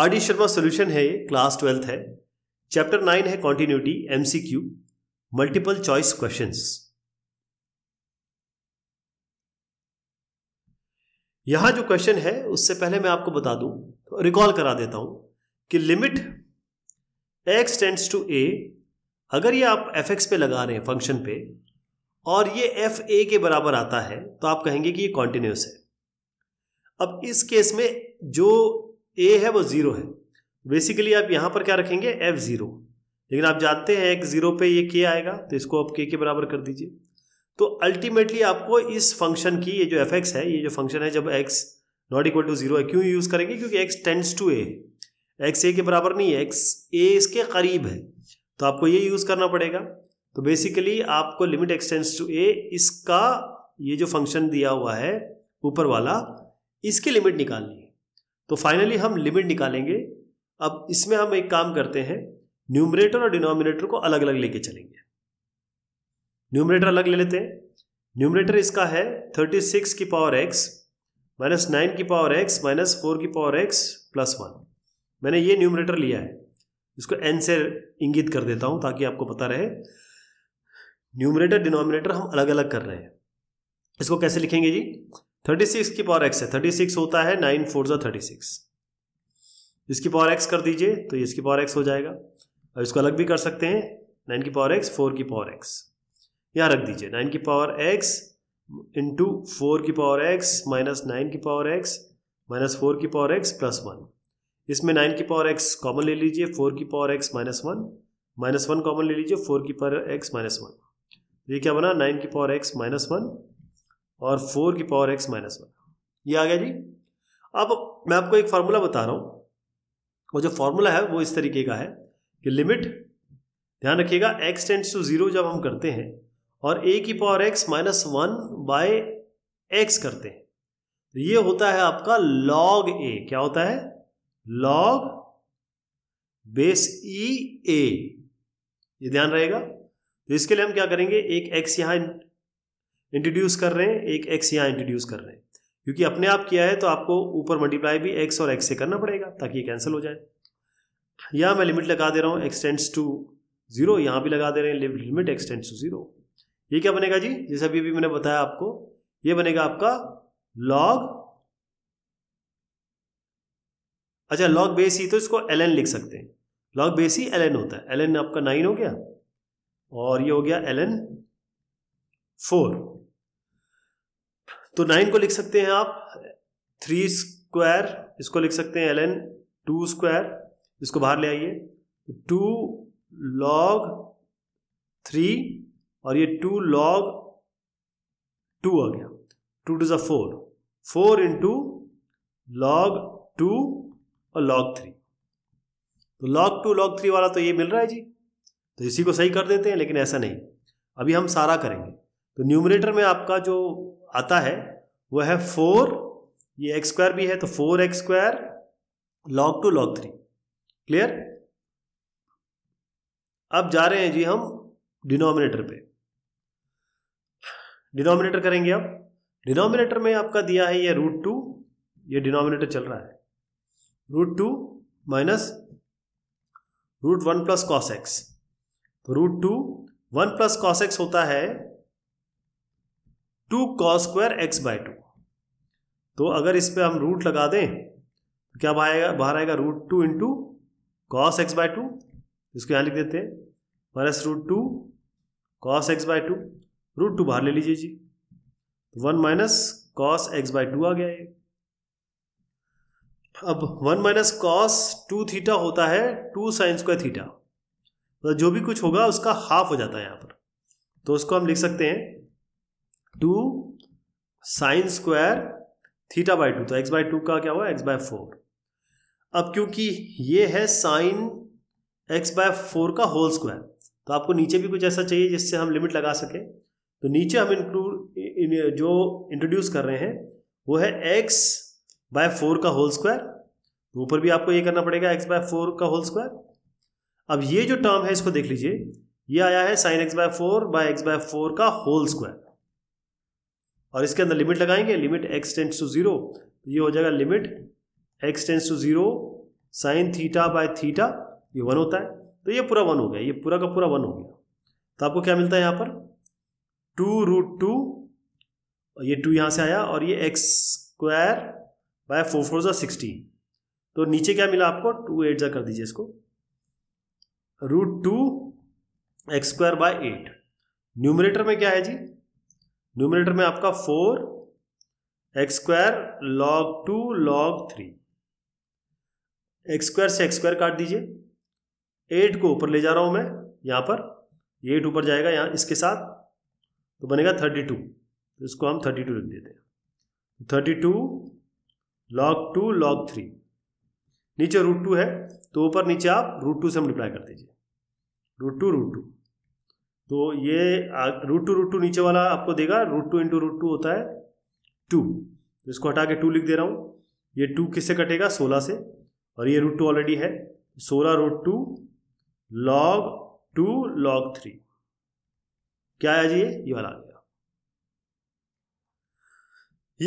Are D Sharma solution है class twelfth है chapter nine है continuity MCQ multiple choice question यहां जो क्वेश्चन है उससे पहले मैं आपको बता दूं रिकॉल करा देता हूं कि limit x tends to a अगर ये आप एफ एक्स पे लगा रहे हैं फंक्शन पे और ये एफ ए के बराबर आता है तो आप कहेंगे कि ये कॉन्टिन्यूस है अब इस केस में जो ए है वो ज़ीरो है बेसिकली आप यहाँ पर क्या रखेंगे एफ ज़ीरो लेकिन आप जानते हैं एक ज़ीरो पे ये के आएगा तो इसको आप के के बराबर कर दीजिए तो अल्टीमेटली आपको इस फंक्शन की ये जो एफ एक्स है ये जो फंक्शन है जब x not equal to zero है क्यों यूज़ करेंगे क्योंकि एक्स टेंस टू ए है एक्स ए के बराबर नहीं है एक्स ए इसके करीब है तो आपको ये यूज़ करना पड़ेगा तो बेसिकली आपको लिमिट एक्सटेंस टू ए इसका ये जो फंक्शन दिया हुआ है ऊपर वाला इसकी लिमिट निकालनी है तो फाइनली हम लिमिट निकालेंगे अब इसमें हम एक काम करते हैं न्यूमरेटर और डिनोमिनेटर को अलग अलग लेके चलेंगे न्यूमरेटर अलग ले लेते हैं न्यूमरेटर इसका है थर्टी सिक्स की पावर एक्स माइनस नाइन की पावर एक्स माइनस फोर की पावर एक्स प्लस वन मैंने ये न्यूमरेटर लिया है इसको एन से इंगित कर देता हूं ताकि आपको पता रहे न्यूमरेटर डिनोमिनेटर हम अलग अलग कर रहे हैं इसको कैसे लिखेंगे जी थर्टी सिक्स की पावर एक्स है थर्टी सिक्स होता है नाइन फोर जो थर्टी सिक्स इसकी पावर एक्स कर दीजिए तो इसकी पावर एक्स हो जाएगा और इसको अलग भी कर सकते हैं नाइन की पावर एक्स फोर की पावर एक्स यहाँ रख दीजिए नाइन की पावर एक्स इंटू फोर की पावर एक्स माइनस नाइन की पावर एक्स माइनस फोर की पावर एक्स प्लस वन इसमें नाइन की पावर एक्स कॉमन ले लीजिए फोर की power x minus one minus one common ले लीजिए फोर की पावर एक्स माइनस वन ये क्या बना नाइन की पावर एक्स माइनस वन और फोर की पावर एक्स माइनस वन ये आ गया जी अब मैं आपको एक फार्मूला बता रहा हूं वो जो फार्मूला है वो इस तरीके का है कि लिमिट ध्यान रखिएगा एक्स टेंड्स टू जीरो जब हम करते हैं और ए की power x minus one by x करते हैं तो ये होता है आपका लॉग ए क्या होता है लॉग बेस ई ए ये ध्यान रहेगा तो इसके लिए हम क्या करेंगे एक एक्स यहां इंट्रोड्यूस कर रहे हैं एक एक्स यहाँ इंट्रोड्यूस कर रहे हैं क्योंकि अपने आप किया है तो आपको ऊपर मल्टीप्लाई भी एक्स और एक्स से करना पड़ेगा ताकि ये कैंसिल हो जाए यहाँ मैं लिमिट लगा दे रहा हूँ एक्सटेंड्स टू जीरो यहाँ भी लगा दे रहे हैं लिमिट एक्सटेंड्स टू जीरो ये क्या बनेगा जी जैसे अभी अभी मैंने बताया आपको ये बनेगा आपका लॉग अच्छा लॉग बेस ही तो इसको एल एन लिख सकते हैं लॉग बेस ही एल एन होता है एल एन आपका नाइन हो गया और ये हो गया एल एन फोर तो नाइन को लिख सकते हैं आप थ्री स्क्वायर इसको लिख सकते हैं एल एन टू स्क्वायर इसको बाहर ले आइए टू लॉग थ्री और ये टू लॉग टू आ गया टू टू ज़ा four four into log two और लॉग थ्री तो लॉग टू लॉग थ्री वाला तो ये मिल रहा है जी तो इसी को सही कर देते हैं लेकिन ऐसा नहीं अभी हम सारा करेंगे तो न्यूमरेटर में आपका जो आता है वह है फोर ये एक्स स्क्वायर भी है तो four x square log two log three clear अब जा रहे हैं जी हम डिनोमिनेटर पे डिनोमिनेटर करेंगे अब डिनोमिनेटर में आपका दिया है ये रूट टू ये डिनोमिनेटर चल रहा है root two minus root one plus cos x तो root two one plus cos x होता है two cos square x by two तो अगर इस पर हम रूट लगा दें तो क्या आएगा बाहर आएगा root two into cos x by two इसको यहाँ लिख देते हैं minus root two cos x by two root two बाहर ले लीजिए जी तो one minus cos x by two आ गया ये अब one minus cos two theta होता है टू साइन स्क्वायर थीटा तो जो भी कुछ होगा उसका हाफ हो जाता है यहाँ पर तो उसको हम लिख सकते हैं two sine square theta by two तो एक्स बाई टू का क्या हुआ एक्स बाय फोर अब क्योंकि ये है साइन एक्स बाय फोर का होल स्क्वायर तो आपको नीचे भी कुछ ऐसा चाहिए जिससे हम लिमिट लगा सकें तो नीचे हम इंक्लूड जो इंट्रोड्यूस कर रहे हैं वो है एक्स बाय फोर का होल स्क्वायर तो ऊपर भी आपको ये करना पड़ेगा एक्स बाय फोर का होल स्क्वायर अब ये जो टर्म है इसको देख लीजिए ये आया है sine x by four by x by four का होल स्क्वायर और इसके अंदर लिमिट लगाएंगे limit x tends to zero तो ये हो जाएगा limit x tends to zero sine theta by theta ये वन होता है तो ये पूरा वन हो गया ये पूरा का पूरा वन हो गया तो आपको क्या मिलता है यहाँ पर टू रूट टू ये टू यहाँ से आया और ये x square by four four ज़ा सिक्सटीन तो नीचे क्या मिला आपको टू एट ज़ा कर दीजिए इसको root two x square by eight numerator में क्या है जी न्यूमिनेटर में आपका four x square log two log three x square से एक्स स्क्वायर काट दीजिए एट को ऊपर ले जा रहा हूं मैं यहां पर एट ऊपर जाएगा यहां इसके साथ तो बनेगा थर्टी टू तो इसको हम थर्टी टू लिख देते हैं thirty two log two log three नीचे रूट टू है तो ऊपर नीचे आप रूट टू से मल्टीप्लाई कर दीजिए रूट टू रूट टू तो ये रूट टू रूट टू नीचे वाला आपको देगा root two into root two होता है टू तो इसको हटा के टू लिख दे रहा हूँ ये टू किससे कटेगा सोलह से और ये रूट टू ऑलरेडी है सोलह root two log two log three क्या आया जी ये वाला आ गया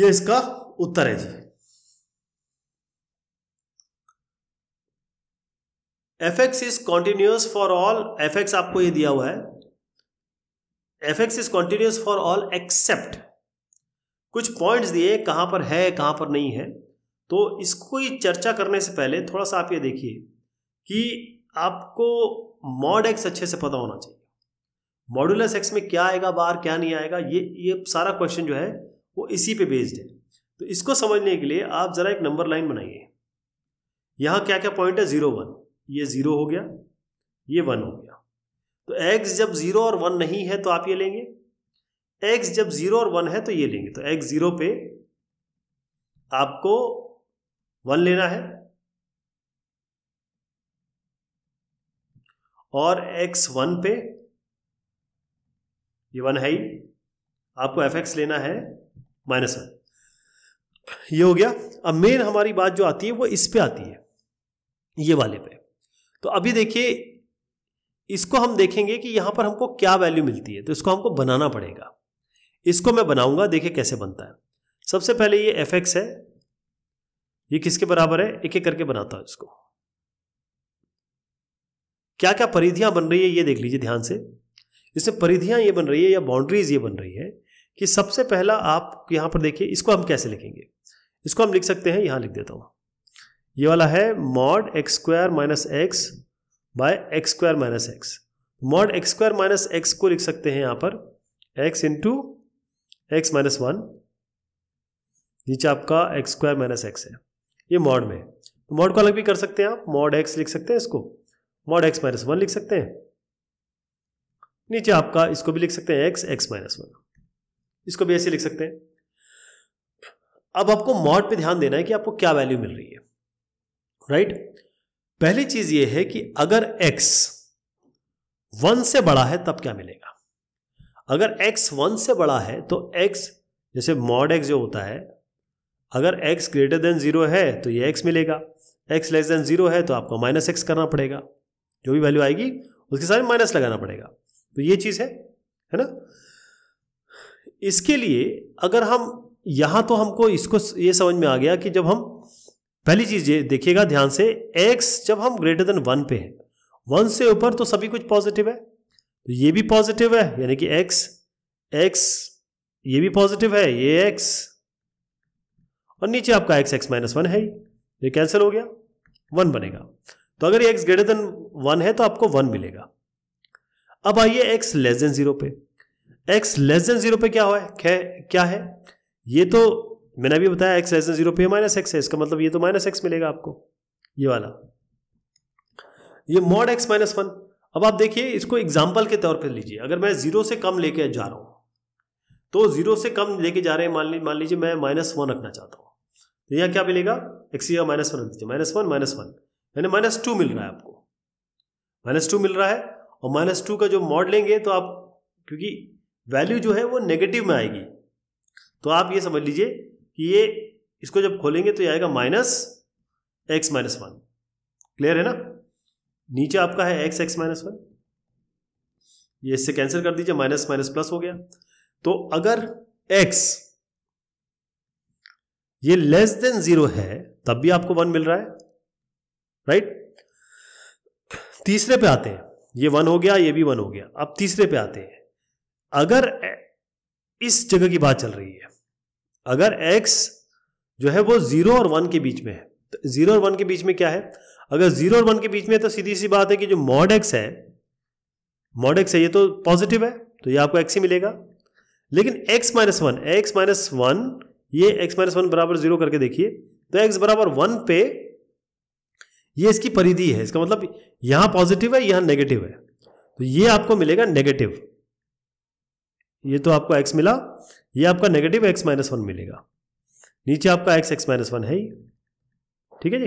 ये इसका उत्तर है जी f x is continuous for all f x आपको ये दिया हुआ है f x is continuous for all except कुछ पॉइंट्स दिए कहाँ पर है कहाँ पर नहीं है तो इसको ही चर्चा करने से पहले थोड़ा सा आप ये देखिए कि आपको मॉड एक्स अच्छे से पता होना चाहिए मॉड्यूलस एक्स में क्या आएगा बार क्या नहीं आएगा ये ये सारा क्वेश्चन जो है वो इसी पे बेस्ड है तो इसको समझने के लिए आप ज़रा एक नंबर लाइन बनाइए यहाँ क्या क्या पॉइंट है ज़ीरो वन ये ज़ीरो हो गया ये वन हो गया तो एक्स जब जीरो और वन नहीं है तो आप ये लेंगे एक्स जब जीरो और वन है तो ये लेंगे तो एक्स जीरो पे आपको वन लेना है और एक्स वन पे ये वन है ही आपको एफ एक्स लेना है माइनस वन ये हो गया अब मेन हमारी बात जो आती है वो इस पे आती है ये वाले पे तो अभी देखिए इसको हम देखेंगे कि यहां पर हमको क्या वैल्यू मिलती है तो इसको हमको बनाना पड़ेगा इसको मैं बनाऊंगा देखिए कैसे बनता है सबसे पहले ये एफ एक्स है ये किसके बराबर है एक एक करके बनाता हूं इसको क्या क्या परिधियां बन रही है ये देख लीजिए ध्यान से इसमें परिधियां ये बन रही है या बाउंड्रीज ये बन रही है कि सबसे पहला आप यहां पर देखिए इसको हम कैसे लिखेंगे इसको हम लिख सकते हैं यहां लिख देता हूं ये वाला है mod x square minus x by x square minus x mod x square minus x को लिख सकते हैं यहां पर x into x minus one नीचे आपका एक्स स्क्वायर माइनस एक्स है ये मॉड में तो मॉड को अलग भी कर सकते हैं आप मॉड एक्स लिख सकते हैं इसको मॉड एक्स माइनस वन लिख सकते हैं नीचे आपका इसको भी लिख सकते हैं एक्स एक्स माइनस वन इसको भी ऐसे लिख सकते हैं अब आपको मॉड पे ध्यान देना है कि आपको क्या वैल्यू मिल रही है राइट right? पहली चीज यह है कि अगर x वन से बड़ा है तब क्या मिलेगा अगर x वन से बड़ा है तो x जैसे मॉड x जो होता है अगर x ग्रेटर देन जीरो है तो ये x मिलेगा x लेस देन जीरो है तो आपको माइनस एक्स करना पड़ेगा जो भी वैल्यू आएगी उसके साथ माइनस लगाना पड़ेगा तो ये चीज़ है है ना इसके लिए अगर हम यहां तो हमको इसको ये समझ में आ गया कि जब हम पहली चीज ये देखिएगा ध्यान से एक्स जब हम ग्रेटर देन वन पे है वन से ऊपर तो सभी कुछ पॉजिटिव है तो ये भी पॉजिटिव है यानी कि एक्स एक्स ये भी पॉजिटिव है ये एक्स और नीचे आपका एक्स एक्स माइनस वन है ये कैंसिल हो गया वन बनेगा तो अगर ये एक्स ग्रेटर देन वन है तो आपको वन मिलेगा अब आइए एक्स लेस देन जीरो पे एक्स लेस देन जीरो पे क्या हुआ है क्या है ये तो मैंने अभी बताया एक्स एस जीरो पे माइनस एक्स है इसका मतलब ये तो माइनस एक्स मिलेगा आपको ये वाला ये मॉड एक्स माइनस वन अब आप देखिए इसको एग्जाम्पल के तौर पर लीजिए अगर मैं जीरो से कम लेके जा रहा हूं तो जीरो से कम लेके जा रहे हैं मान ली मान लीजिए मैं माइनस वन रखना चाहता हूँ तो यहाँ क्या मिलेगा एक्स या माइनस वन रख दीजिए माइनस वन माइनस वन यानी माइनस टू मिल रहा है आपको माइनस टू मिल रहा है और माइनस टू का जो मॉड लेंगे तो आप क्योंकि वैल्यू जो है वो नेगेटिव में आएगी तो आप ये समझ लीजिए ये इसको जब खोलेंगे तो ये आएगा minus x minus one clear है ना नीचे आपका है एक्स एक्स माइनस वन ये इससे कैंसिल कर दीजिए माइनस माइनस प्लस हो गया तो अगर एक्स ये लेस देन जीरो है तब भी आपको वन मिल रहा है राइट तीसरे पे आते हैं ये वन हो गया ये भी वन हो गया अब तीसरे पे आते हैं अगर इस जगह की बात चल रही है अगर एक्स जो है वो जीरो और वन के बीच में है तो जीरो और वन के बीच में क्या है अगर जीरो और वन के बीच में है तो सीधी सी बात है कि जो मॉड एक्स है मॉड एक्स है ये तो पॉजिटिव है तो ये आपको एक्स ही मिलेगा लेकिन x minus one x minus one ये एक्स माइनस वन बराबर जीरो करके देखिए तो एक्स बराबर वन पे ये इसकी परिधि है इसका मतलब यहां पॉजिटिव है यहां नेगेटिव है तो ये आपको मिलेगा नेगेटिव ये तो आपको एक्स मिला ये आपका नेगेटिव एक्स माइनस वन मिलेगा नीचे आपका एक्स एक्स माइनस वन है ही ठीक है जी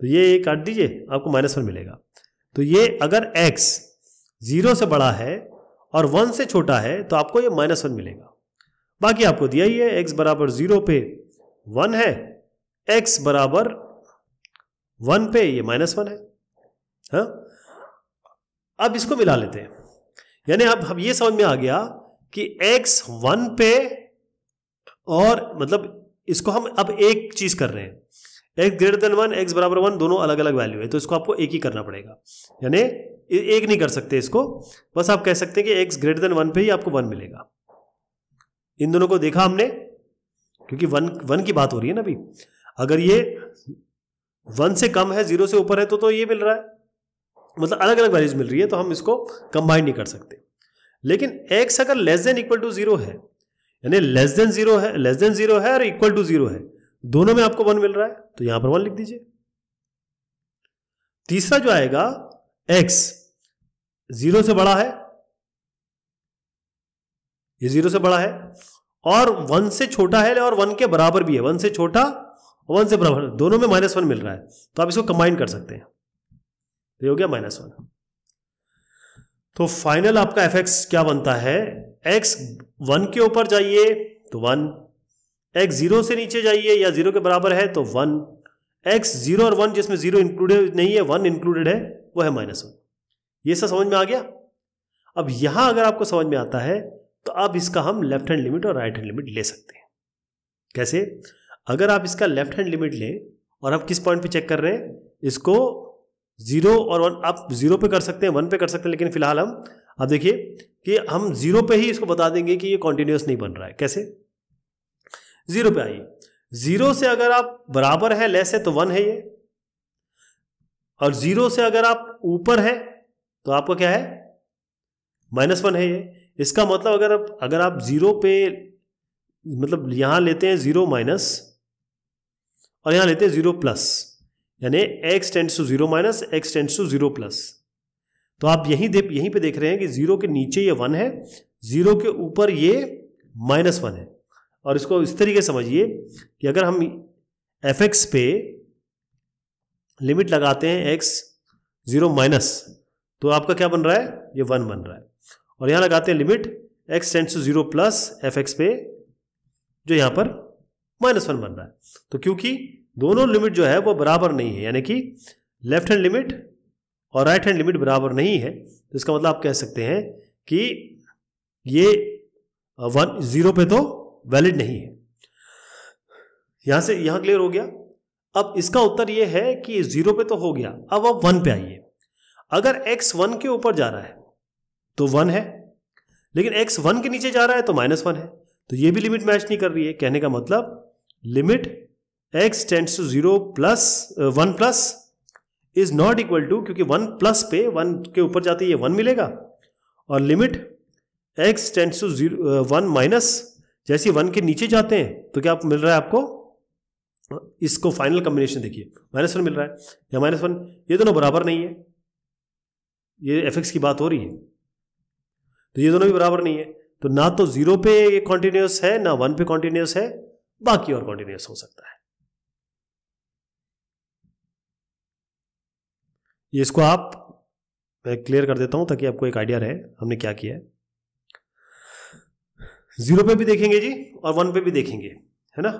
तो ये काट दीजिए आपको माइनस वन मिलेगा तो ये अगर एक्स जीरो से बड़ा है और वन से छोटा है तो आपको ये माइनस वन मिलेगा बाकी आपको दिया ही है एक्स बराबर जीरो पे वन है एक्स बराबर वन पे ये माइनस वन है हा? अब इसको मिला लेते हैं यानी अब हम ये समझ में आ गया कि एक्स वन पे और मतलब इसको हम अब एक चीज कर रहे हैं x greater than one x बराबर वन दोनों अलग अलग वैल्यू है तो इसको आपको एक ही करना पड़ेगा यानी एक नहीं कर सकते इसको बस आप कह सकते हैं कि एक्स ग्रेटर देन वन पे ही आपको वन मिलेगा इन दोनों को देखा हमने क्योंकि वन वन की बात हो रही है ना अभी अगर ये वन से कम है जीरो से ऊपर है तो तो ये मिल रहा है मतलब अलग अलग वैल्यूज मिल रही है तो हम इसको कंबाइन नहीं कर सकते लेकिन एक्स अगर less than equal to zero है यानी लेस देन जीरो है लेस देन जीरो है और इक्वल टू जीरो है दोनों में आपको वन मिल रहा है तो यहां पर वन लिख दीजिए तीसरा जो आएगा एक्स जीरो से बड़ा है ये जीरो से बड़ा है और वन से छोटा है और वन के बराबर भी है वन से छोटा और वन से बराबर दोनों में माइनस वन मिल रहा है तो आप इसको कंबाइन कर सकते हैं तो ये हो गया माइनस वन तो फाइनल आपका एफ एक्स क्या बनता है एक्स वन के ऊपर जाइए तो वन एक्स जीरो से नीचे जाइए या जीरो के बराबर है तो वन एक्स जीरो और वन जिसमें जीरो इंक्लूडेड नहीं है वन इंक्लूडेड है वो है माइनस वन ये सब समझ में आ गया अब यहां अगर आपको समझ में आता है तो अब इसका हम लेफ्ट हैंड लिमिट और राइट हैंड लिमिट ले सकते हैं कैसे अगर आप इसका लेफ्ट हैंड लिमिट लें और आप किस पॉइंट पे चेक कर रहे हैं इसको जीरो और वन आप जीरो पे कर सकते हैं वन पे कर सकते हैं लेकिन फिलहाल हम अब देखिए कि हम जीरो पे ही इसको बता देंगे कि ये कॉन्टिन्यूस नहीं बन रहा है कैसे जीरो पे आइए जीरो से अगर आप बराबर है लेस है तो वन है ये और जीरो से अगर आप ऊपर है तो आपका क्या है माइनस वन है ये इसका मतलब अगर आप अगर आप जीरो पे मतलब यहां लेते हैं जीरो माइनस और यहां लेते हैं जीरो प्लस यानी x tends to zero minus x tends to zero plus तो आप यहीं देख यहीं पे देख रहे हैं कि जीरो के नीचे ये वन है जीरो के ऊपर ये माइनस वन है और इसको इस तरीके समझिए कि अगर हम एफ एक्स पे लिमिट लगाते हैं एक्स जीरो माइनस तो आपका क्या बन रहा है ये वन बन रहा है और यहां लगाते हैं limit x tends to zero plus f x पे जो यहां पर माइनस वन बन रहा है तो क्योंकि दोनों लिमिट जो है वो बराबर नहीं है यानी कि लेफ्ट हैंड लिमिट और राइट हैंड लिमिट बराबर नहीं है तो इसका मतलब आप कह सकते हैं कि ये वन जीरो पे तो वैलिड नहीं है यहां से यहां क्लियर हो गया अब इसका उत्तर यह है कि जीरो पे तो हो गया अब आप वन पे आइए अगर एक्स वन के ऊपर जा रहा है तो वन है लेकिन एक्स वन के नीचे जा रहा है तो माइनस वन है तो ये भी लिमिट मैच नहीं कर रही है कहने का मतलब limit x tends to zero plus one plus is not equal to क्योंकि वन प्लस पे वन के ऊपर जाते ये वन मिलेगा और limit x tends to zero one minus जैसे वन के नीचे जाते हैं तो क्या मिल रहा है आपको इसको फाइनल कॉम्बिनेशन देखिए माइनस वन मिल रहा है या माइनस वन ये दोनों बराबर नहीं है ये एफ की बात हो रही है तो ये दोनों भी बराबर नहीं है तो ना तो जीरो पे ये कॉन्टिन्यूस है ना वन पे कॉन्टिन्यूस है बाकी और कॉन्टिन्यूस हो सकता है ये इसको आप मैं क्लियर कर देता हूं ताकि आपको एक आइडिया रहे हमने क्या किया है जीरो पे भी देखेंगे जी और वन पे भी देखेंगे है ना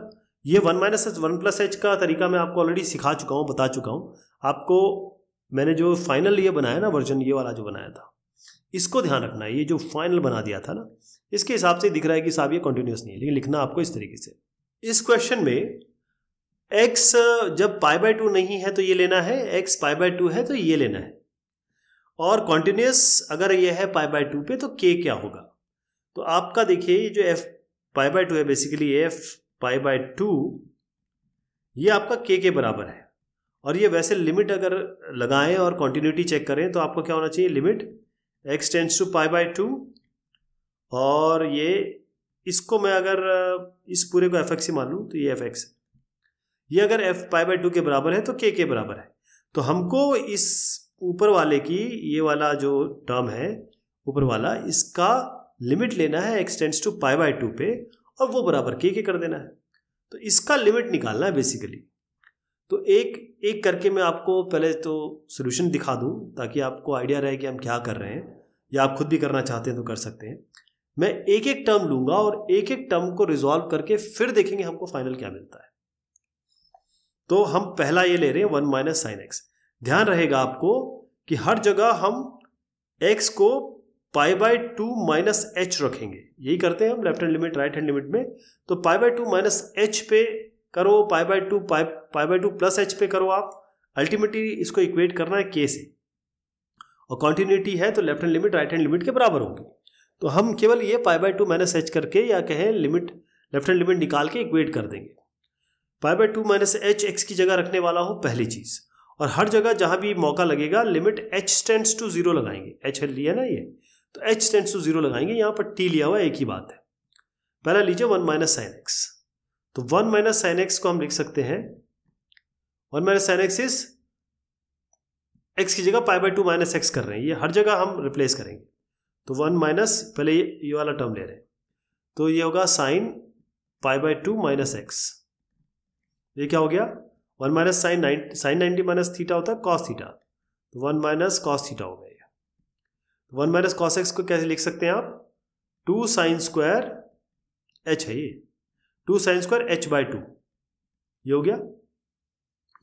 ये one minus h one plus h का तरीका मैं आपको ऑलरेडी सिखा चुका हूँ बता चुका हूं आपको मैंने जो फाइनल ये बनाया ना वर्जन ये वाला जो बनाया था इसको ध्यान रखना है ये जो फाइनल बना दिया था ना इसके हिसाब से दिख रहा है कि साहब ये कंटिन्यूस नहीं है लेकिन लिखना आपको इस तरीके से इस क्वेश्चन में एक्स जब पाई बाय टू नहीं है तो ये लेना है एक्स पाई बाय टू है तो ये लेना है और कॉन्टिन्यूस अगर ये है पाई बाय टू पे तो के क्या होगा तो आपका देखिए ये जो एफ पाई बाय टू है basically f pi by two ये आपका के के बराबर है और ये वैसे लिमिट अगर लगाएं और कॉन्टिन्यूटी चेक करें तो आपको क्या होना चाहिए limit x tends to pi by two और ये इसको मैं अगर इस पूरे को एफ एक्स ही मान लूँ तो ये एफ एक्स है ये अगर एफ पाई बाई टू के बराबर है तो के के बराबर है तो हमको इस ऊपर वाले की ये वाला जो टर्म है ऊपर वाला इसका लिमिट लेना है x tends to pi by two पे और वो बराबर के के कर देना है तो इसका लिमिट निकालना है बेसिकली तो एक एक करके मैं आपको पहले तो सोल्यूशन दिखा दूं ताकि आपको आइडिया रहे कि हम क्या कर रहे हैं या आप खुद भी करना चाहते हैं तो कर सकते हैं मैं एक एक टर्म लूंगा और एक एक टर्म को रिजॉल्व करके फिर देखेंगे हमको फाइनल क्या मिलता है तो हम पहला ये ले रहे हैं वन माइनस साइन एक्स ध्यान रहेगा आपको कि हर जगह हम एक्स को pi by two minus h रखेंगे यही करते हैं हम left hand limit right hand limit में तो pi by two minus h पे करो pi by two pi pi by two plus h पे करो आप अल्टीमेटली इसको इक्वेट करना है के से और कॉन्टिन्यूटी है तो left hand limit right hand limit के बराबर होगी तो हम केवल ये pi by two minus h करके या कहें लिमिट लेफ्ट हैंड लिमिट निकाल के इक्वेट कर देंगे pi by two minus h x की जगह रखने वाला हूँ पहली चीज़ और हर जगह जहां भी मौका लगेगा limit h tends to zero लगाएंगे एच है लिया ना ये तो एच टेंस टू जीरो लगाएंगे यहां पर टी लिया हुआ एक ही बात है पहला लीजिए वन माइनस साइन एक्स तो वन माइनस साइन एक्स को हम लिख सकते हैं one minus sine x is x की जगह pi by two minus x कर रहे हैं ये हर जगह हम रिप्लेस करेंगे तो वन माइनस पहले ये ये वाला टर्म ले रहे हैं तो ये होगा sine pi by two minus x ये क्या हो गया one minus sine nine sine ninety minus theta होता है कॉस थीटा तो वन माइनस कॉस थीटा हो गया तो वन माइनस कॉस एक्स को कैसे लिख सकते हैं आप टू साइन स्क्वायर एच है ये two sine square h by two ये हो गया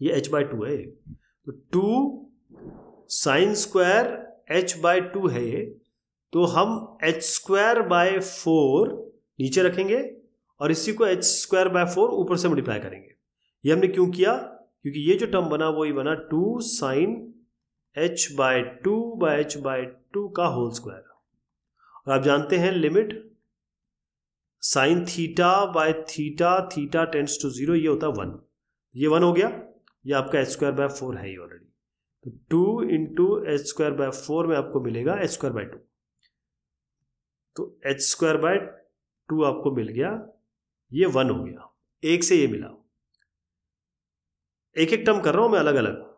ये एच बाय टू है तो two sine square h by two है ये तो हम एच स्क्वायर बाय फोर नीचे रखेंगे और इसी को एच स्क्वायर बाय फोर ऊपर से मल्टीप्लाई करेंगे ये हमने क्यों किया क्योंकि ये जो टर्म बना वो ही बना two sine h by two by h by two का होल स्क्वायर और आप जानते हैं limit sine theta by theta theta tends to zero ये होता है वन ये वन हो गया ये आपका एच स्क्वायर बाय फोर है ही ऑलरेडी तो two into h square by four में आपको मिलेगा एच स्क्वायर बाय टू तो एच स्क्वायर बाय टू आपको मिल गया ये वन हो गया एक से ये मिला एक एक टर्म कर रहा हूं मैं अलग अलग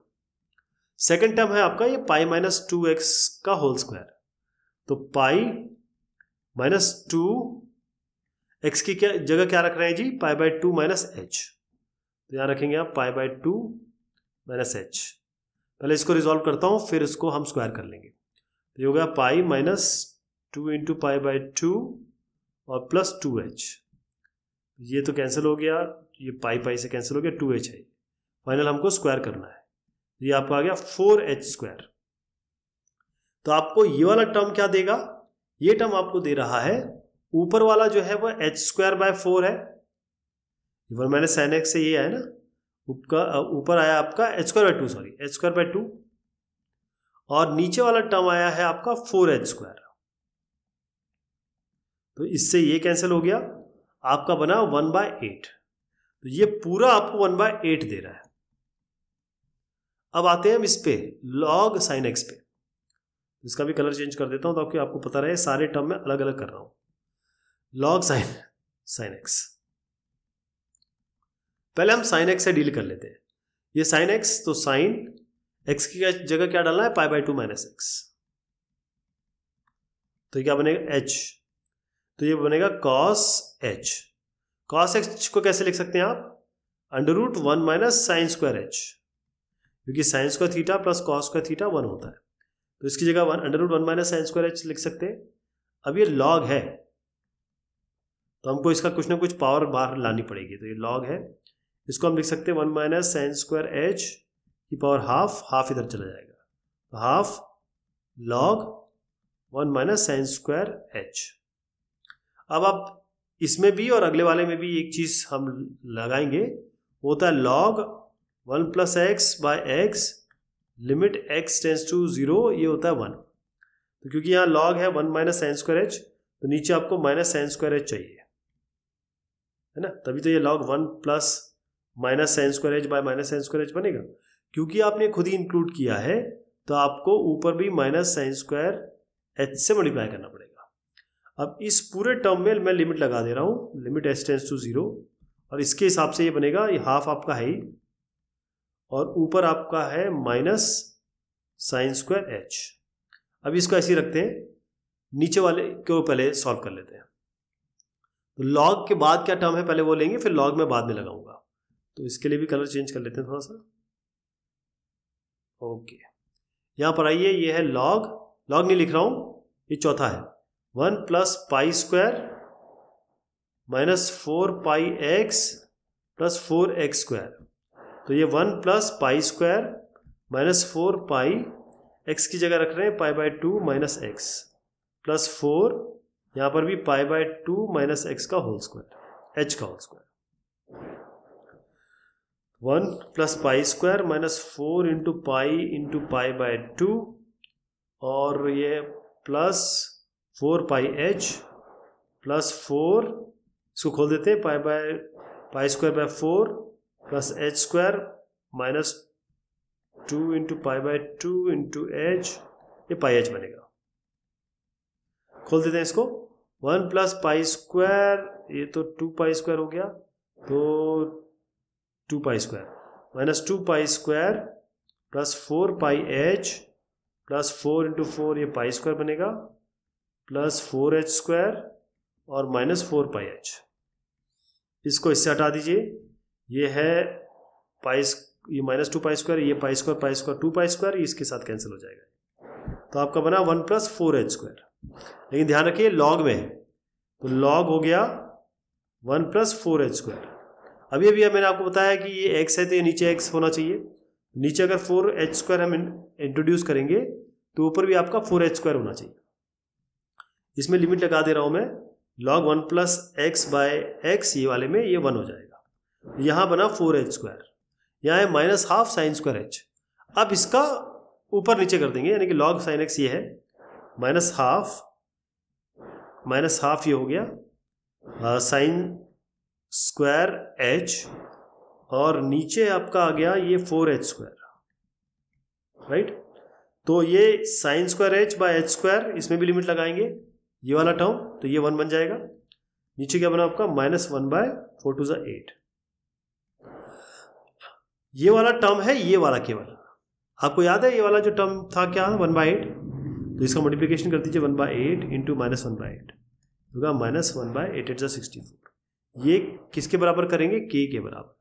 सेकेंड टर्म है आपका ये पाई माइनस टू एक्स का होल स्क्वायर तो पाई माइनस टू एक्स की क्या जगह क्या रख रहे हैं जी pi by two minus h तो यहां रखेंगे आप pi by two minus h पहले इसको रिजॉल्व करता हूं फिर इसको हम स्क्वायर कर लेंगे तो ये हो गया pi minus two into pi by two और प्लस टू एच ये तो कैंसिल हो गया ये पाई पाई से कैंसिल हो गया टू एच है फाइनल हमको स्क्वायर करना है ये आपका आ गया फोर एच स्क्वायर तो आपको ये वाला टर्म क्या देगा ये टर्म आपको दे रहा है ऊपर वाला जो है वह एच स्क्वायर बाय फोर है इवन मैंने साइन एक्स से ये है ना ऊपर आया आपका h square by two sorry h square by two और नीचे वाला टर्म आया है आपका फोर एच स्क्वायर तो इससे ये कैंसिल हो गया आपका बना वन बाय एट तो ये पूरा आपको वन बाय एट दे रहा है अब आते हैं हम इस पे लॉग साइन एक्स पे इसका भी कलर चेंज कर देता हूं ताकि आपको पता रहे सारे टर्म में अलग अलग कर रहा हूं लॉग साइन साइन एक्स पहले हम साइन एक्स से डील कर लेते हैं ये साइन एक्स तो साइन एक्स की जगह क्या डालना है pi by two minus x तो क्या बनेगा एच तो ये बनेगा कॉस एच कॉस एक्स को कैसे लिख सकते हैं आप under root one minus sine square h क्योंकि sine square theta plus cos square theta one होता है तो इसकी जगह one under root one minus sine square h लिख सकते हैं अब ये लॉग है तो हमको इसका कुछ ना कुछ पावर बाहर लानी पड़ेगी तो ये लॉग है इसको हम लिख सकते हैं one minus sine square h की पावर हाफ हाफ इधर चला जाएगा तो half log one minus sine square h अब आप इसमें भी और अगले वाले में भी एक चीज़ हम लगाएंगे होता है log one plus x by x limit x tends to zero ये होता है वन तो क्योंकि यहाँ लॉग है one minus sine square h तो नीचे आपको माइनस साइन स्क्वायर एच चाहिए है ना तभी तो ये log one plus minus sine square h by minus sine square h बनेगा क्योंकि आपने खुद ही इंक्लूड किया है तो आपको ऊपर भी माइनस साइन स्क्वायर एच से मल्टीप्लाई करना पड़ेगा अब इस पूरे टर्म में मैं लिमिट लगा दे रहा हूँ limit h tends to zero और इसके हिसाब से ये बनेगा ये हाफ आपका है ही और ऊपर आपका है माइनस साइन स्क्वायर एच अब इसको ऐसे ही रखते हैं नीचे वाले को पहले सॉल्व कर लेते हैं तो लॉग के बाद क्या टर्म है पहले वो लेंगे फिर लॉग में बाद में लगाऊंगा तो इसके लिए भी कलर चेंज कर लेते हैं थोड़ा सा ओके यहां पर आइए ये है लॉग लॉग नहीं लिख रहा हूं ये चौथा है one plus pi square minus four pi x plus four x square तो ये one plus pi square minus four pi x की जगह रख रहे हैं pi by two minus x plus four यहां पर भी pi by two minus x का होल स्क्वायर एच का whole square one plus pi square minus four into pi into pi by two और ये plus four pi h plus four इसको खोल देते हैं pi by pi square by four plus h square minus two into pi by two into h ये pi H बनेगा खोल देते हैं इसको वन प्लस पाई स्क्वायर ये तो टू पाई स्क्वायर हो गया तो two pi square minus two pi square plus four pi h plus four into four ये पाई स्क्वायर बनेगा प्लस फोर एच स्क्वायर और माइनस फोर पाई एच इसको इससे हटा दीजिए ये है पाई ये माइनस टू पाई स्क्वायर ये pi square pi square two pi square इसके साथ कैंसिल हो जाएगा तो आपका बना one plus four h square लेकिन ध्यान रखिए लॉग में है तो लॉग हो गया one plus four h square अभी अभी मैंने आपको बताया कि ये एक्स है तो ये नीचे एक्स होना चाहिए नीचे अगर फोर एच स्क्वायर हम इंट्रोड्यूस करेंगे तो ऊपर भी आपका फोर एच स्क्वायर होना चाहिए इसमें लिमिट लगा दे रहा हूँ मैं log one plus x by x ये वाले में ये वन हो जाएगा यहाँ बना फोर एच स्क्वायर यहाँ है minus half sine square h अब इसका ऊपर नीचे कर देंगे यानी कि लॉग साइन एक्स ये है माइनस हाफ माइनस हाफ ये हो गया साइन स्क्वायर एच और नीचे आपका आ गया ये फोर एच स्क्वायर राइट तो ये sine square h by h square इसमें भी लिमिट लगाएंगे ये वाला टर्म तो ये वन बन जाएगा नीचे क्या बना आपका minus one by four two जो एट ये वाला टर्म है ये वाला केवल आपको याद है ये वाला जो टर्म था क्या वन बाई एट तो इसका मल्टीप्लीकेशन कर दीजिए one by eight into minus one by eight होगा minus one by eight eight sixty four ये किसके बराबर करेंगे के के बराबर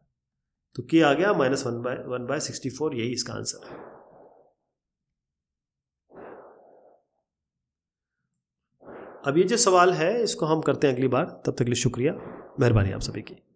तो के आ गया minus one by one by sixty four यही इसका आंसर है अब ये जो सवाल है इसको हम करते हैं अगली बार तब तक के लिए शुक्रिया मेहरबानी आप सभी की